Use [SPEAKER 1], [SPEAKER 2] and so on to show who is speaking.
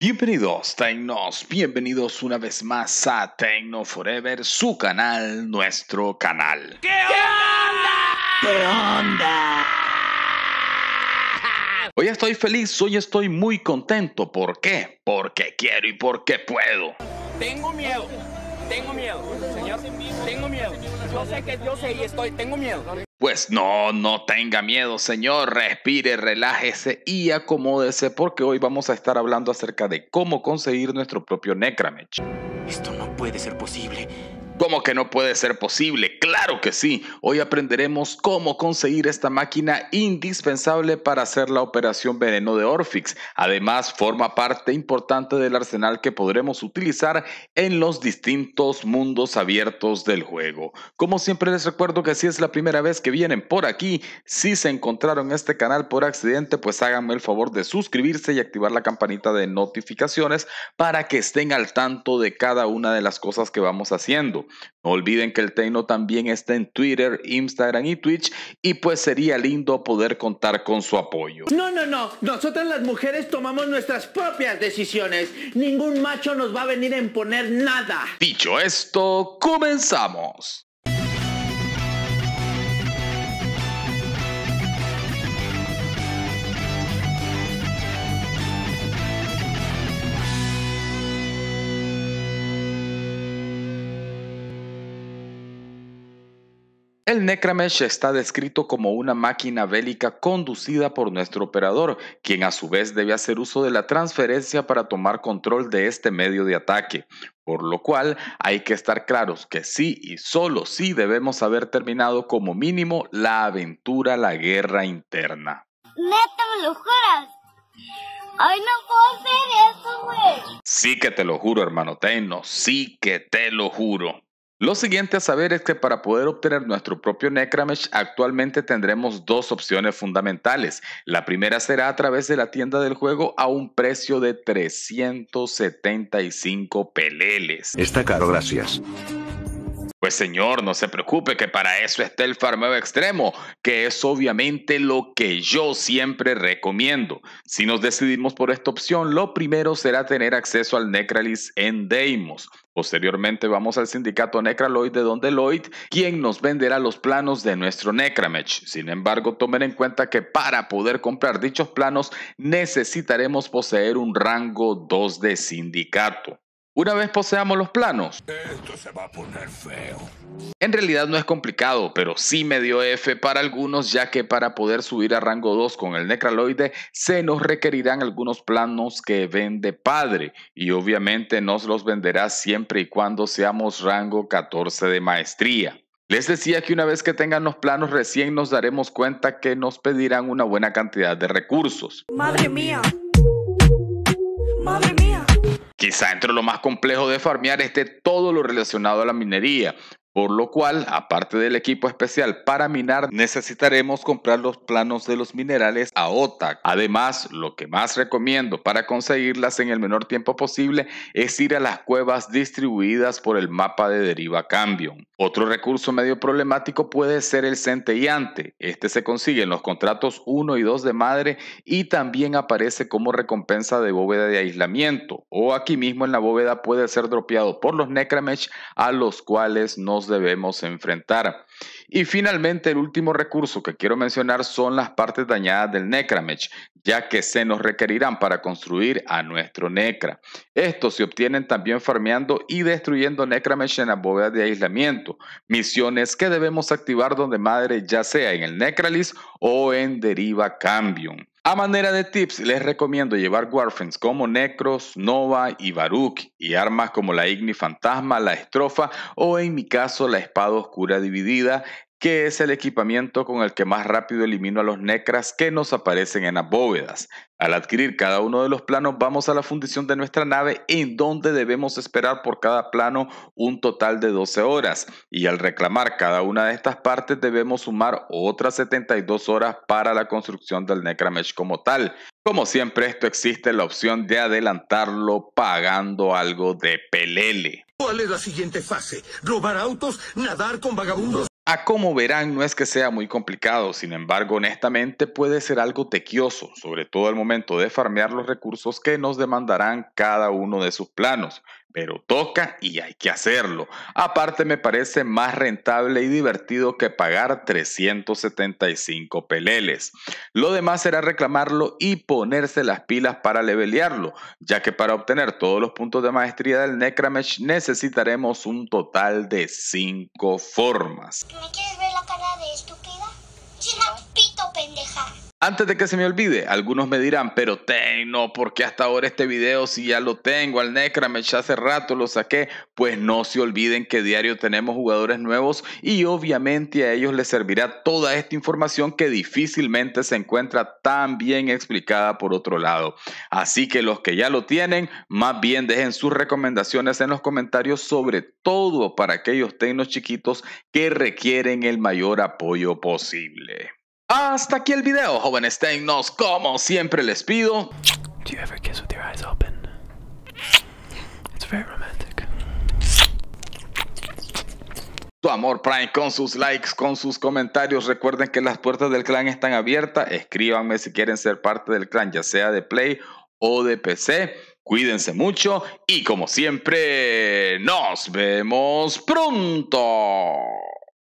[SPEAKER 1] Bienvenidos, Tecnos, bienvenidos una vez más a Tecno Forever, su canal, nuestro canal. ¿Qué onda? ¿Qué onda? Hoy estoy feliz, hoy estoy muy contento. ¿Por qué? Porque quiero y porque puedo. Tengo miedo. Tengo miedo, señor. Tengo miedo. Yo sé que Dios sé y estoy, tengo miedo. Pues no, no tenga miedo, señor. Respire, relájese y acomódese porque hoy vamos a estar hablando acerca de cómo conseguir nuestro propio Necramech. Esto no puede ser posible. ¿Cómo que no puede ser posible? Claro que sí. Hoy aprenderemos cómo conseguir esta máquina indispensable para hacer la operación veneno de Orfix. Además, forma parte importante del arsenal que podremos utilizar en los distintos mundos abiertos del juego. Como siempre les recuerdo que si es la primera vez que vienen por aquí, si se encontraron este canal por accidente, pues háganme el favor de suscribirse y activar la campanita de notificaciones para que estén al tanto de cada una de las cosas que vamos haciendo. No olviden que el Tecno también está en Twitter, Instagram y Twitch y pues sería lindo poder contar con su apoyo. No, no, no, nosotras las mujeres tomamos nuestras propias decisiones. Ningún macho nos va a venir a imponer nada. Dicho esto, comenzamos. El Necramesh está descrito como una máquina bélica conducida por nuestro operador, quien a su vez debe hacer uso de la transferencia para tomar control de este medio de ataque, por lo cual hay que estar claros que sí y solo sí debemos haber terminado como mínimo la aventura, la guerra interna. ¡Neta, me lo juras! ¡Ay, no puedo hacer eso, güey! Sí que te lo juro, hermano Teino, sí que te lo juro. Lo siguiente a saber es que para poder obtener nuestro propio Necramesh actualmente tendremos dos opciones fundamentales. La primera será a través de la tienda del juego a un precio de 375 peleles. Está caro, gracias. Pues señor, no se preocupe que para eso está el farmeo extremo, que es obviamente lo que yo siempre recomiendo. Si nos decidimos por esta opción, lo primero será tener acceso al Necralis en Deimos. Posteriormente vamos al sindicato Necraloid de Don Deloitte, quien nos venderá los planos de nuestro Necramech. Sin embargo, tomen en cuenta que para poder comprar dichos planos necesitaremos poseer un rango 2 de sindicato. Una vez poseamos los planos, esto se va a poner feo. En realidad no es complicado, pero sí dio F para algunos, ya que para poder subir a rango 2 con el Necraloide se nos requerirán algunos planos que vende padre, y obviamente nos los venderá siempre y cuando seamos rango 14 de maestría. Les decía que una vez que tengan los planos recién nos daremos cuenta que nos pedirán una buena cantidad de recursos. Madre mía. Quizá entre lo más complejo de farmear esté todo lo relacionado a la minería, por lo cual, aparte del equipo especial para minar, necesitaremos comprar los planos de los minerales a OTAC. Además, lo que más recomiendo para conseguirlas en el menor tiempo posible es ir a las cuevas distribuidas por el mapa de deriva cambio. Otro recurso medio problemático puede ser el centellante. Este se consigue en los contratos 1 y 2 de madre y también aparece como recompensa de bóveda de aislamiento. O aquí mismo en la bóveda puede ser dropeado por los Necramech a los cuales nos debemos enfrentar. Y finalmente, el último recurso que quiero mencionar son las partes dañadas del Necramech, ya que se nos requerirán para construir a nuestro Necra. Estos se obtienen también farmeando y destruyendo Necramech en las bóvedas de aislamiento, misiones que debemos activar donde madre ya sea en el Necralis o en Deriva Cambium. A manera de tips, les recomiendo llevar warframes como Necros, Nova y Baruch y armas como la Igni Fantasma, la Estrofa o en mi caso la Espada Oscura Dividida que es el equipamiento con el que más rápido elimino a los necras que nos aparecen en las bóvedas. Al adquirir cada uno de los planos vamos a la fundición de nuestra nave en donde debemos esperar por cada plano un total de 12 horas y al reclamar cada una de estas partes debemos sumar otras 72 horas para la construcción del necramech como tal. Como siempre esto existe la opción de adelantarlo pagando algo de pelele. ¿Cuál es la siguiente fase? ¿Robar autos? ¿Nadar con vagabundos? A como verán, no es que sea muy complicado, sin embargo, honestamente puede ser algo tequioso, sobre todo al momento de farmear los recursos que nos demandarán cada uno de sus planos, pero toca y hay que hacerlo. Aparte me parece más rentable y divertido que pagar 375 peleles. Lo demás será reclamarlo y ponerse las pilas para levelearlo, ya que para obtener todos los puntos de maestría del Necramesh necesitaremos un total de 5 formas. ¿Me quieres ver la cara de estúpida? Antes de que se me olvide, algunos me dirán, pero ten, no, porque hasta ahora este video si ya lo tengo al Necramech hace rato lo saqué. Pues no se olviden que diario tenemos jugadores nuevos y obviamente a ellos les servirá toda esta información que difícilmente se encuentra tan bien explicada por otro lado. Así que los que ya lo tienen, más bien dejen sus recomendaciones en los comentarios, sobre todo para aquellos tecnos chiquitos que requieren el mayor apoyo posible. Hasta aquí el video, jóvenes tecnos. Como siempre les pido. open? It's very romantic. Tu amor Prime con sus likes, con sus comentarios. Recuerden que las puertas del clan están abiertas. Escríbanme si quieren ser parte del clan, ya sea de Play o de PC. Cuídense mucho y como siempre, nos vemos pronto.